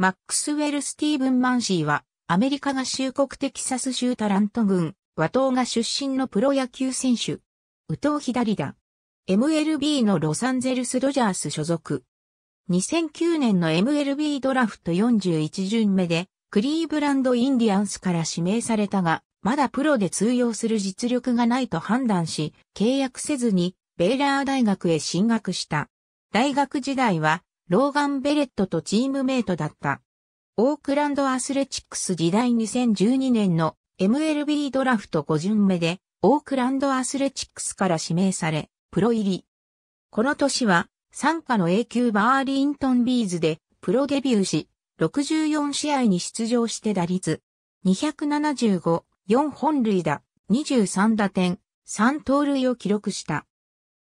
マックスウェル・スティーブン・マンシーは、アメリカ合衆国テキサス州タラント郡、和東が出身のプロ野球選手。右投左打。MLB のロサンゼルス・ドジャース所属。2009年の MLB ドラフト41巡目で、クリーブランド・インディアンスから指名されたが、まだプロで通用する実力がないと判断し、契約せずに、ベイラー大学へ進学した。大学時代は、ローガン・ベレットとチームメイトだった。オークランドアスレチックス時代2012年の MLB ドラフト5巡目で、オークランドアスレチックスから指名され、プロ入り。この年は、参加の A 級バーリントンビーズで、プロデビューし、64試合に出場して打率、275、4本塁打、23打点、3盗塁を記録した。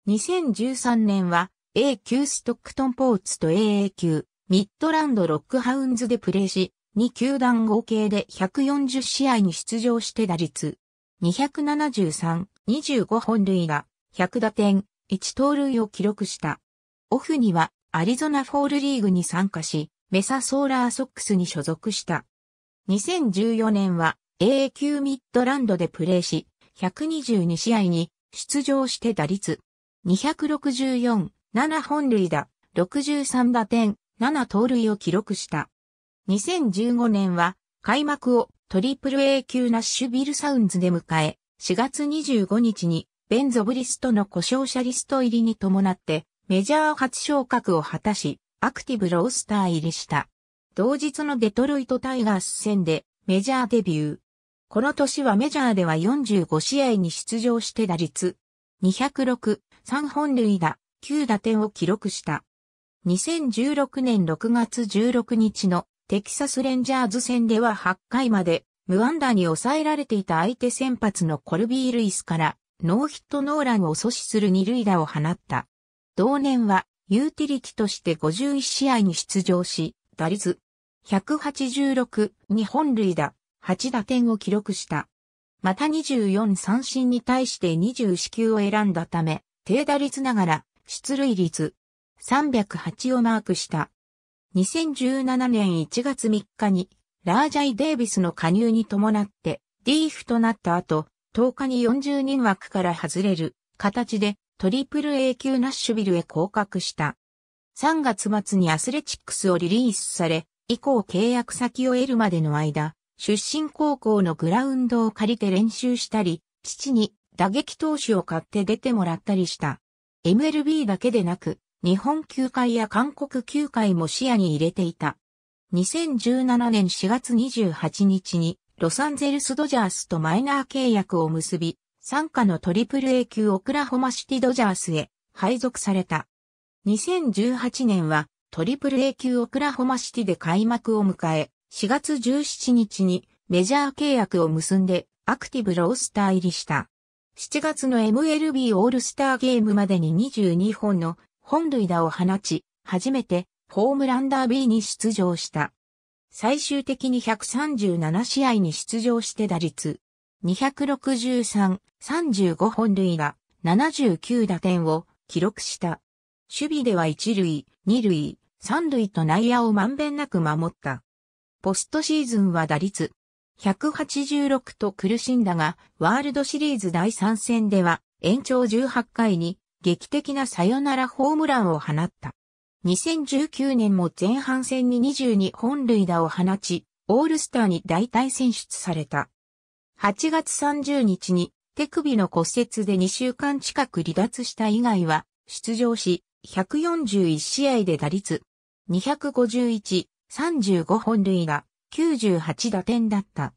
2013年は、A 級ストックトンポーツと AA 級、ミッドランドロックハウンズでプレーし、2球団合計で140試合に出場して打率、273、25本塁打、100打点、1盗塁を記録した。オフには、アリゾナフォールリーグに参加し、メサソーラーソックスに所属した。2014年は AA 級ミッドランドでプレーし、122試合に出場して打率264、7本塁打、63打点、7盗塁を記録した。2015年は開幕をトリプル A 級ナッシュビルサウンズで迎え、4月25日にベンゾブリストの故障者リスト入りに伴ってメジャー初昇格を果たし、アクティブロースター入りした。同日のデトロイトタイガース戦でメジャーデビュー。この年はメジャーでは45試合に出場して打率206、3本塁打、9打点を記録した。2016年6月16日のテキサスレンジャーズ戦では8回まで無安打に抑えられていた相手先発のコルビー・ルイスからノーヒットノーランを阻止する二塁打を放った。同年はユーティリティとして51試合に出場し、打率186に本塁打8打点を記録した。また24三振に対して24球を選んだため、低打率ながら出塁率308をマークした。2017年1月3日にラージャイ・デイビスの加入に伴ってーフとなった後、10日に40人枠から外れる形でトリプル A 級ナッシュビルへ降格した。3月末にアスレチックスをリリースされ、以降契約先を得るまでの間、出身高校のグラウンドを借りて練習したり、父に打撃投手を買って出てもらったりした。MLB だけでなく、日本球界や韓国球界も視野に入れていた。2017年4月28日に、ロサンゼルスドジャースとマイナー契約を結び、参加の AAA 級オクラホマシティドジャースへ配属された。2018年は AAA 級オクラホマシティで開幕を迎え、4月17日にメジャー契約を結んでアクティブロースター入りした。7月の MLB オールスターゲームまでに22本の本塁打を放ち、初めてホームランダービーに出場した。最終的に137試合に出場して打率263、35本塁打、79打点を記録した。守備では1塁、2塁、3塁と内野をまんべんなく守った。ポストシーズンは打率186と苦しんだが、ワールドシリーズ第3戦では、延長18回に劇的なサヨナラホームランを放った。2019年も前半戦に22本塁打を放ち、オールスターに大体選出された。8月30日に手首の骨折で2週間近く離脱した以外は出場し、141試合で打率251、35本塁打、98打点だった。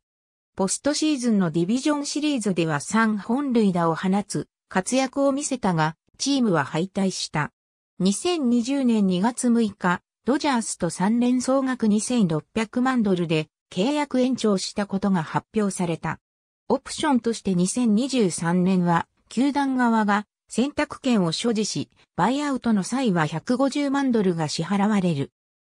ポストシーズンのディビジョンシリーズでは3本塁打を放つ活躍を見せたが、チームは敗退した。2020年2月6日、ドジャースと3連総額2600万ドルで契約延長したことが発表された。オプションとして2023年は、球団側が選択権を所持し、バイアウトの際は150万ドルが支払われる。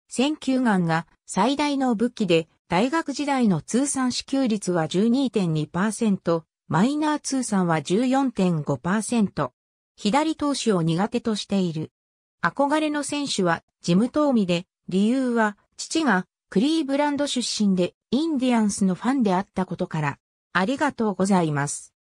選球眼が最大の武器で、大学時代の通算支給率は12.2%、マイナー通算は14.5%。左投手を苦手としている。憧れの選手はジムトーミで、理由は父がクリーブランド出身でインディアンスのファンであったことから、ありがとうございます。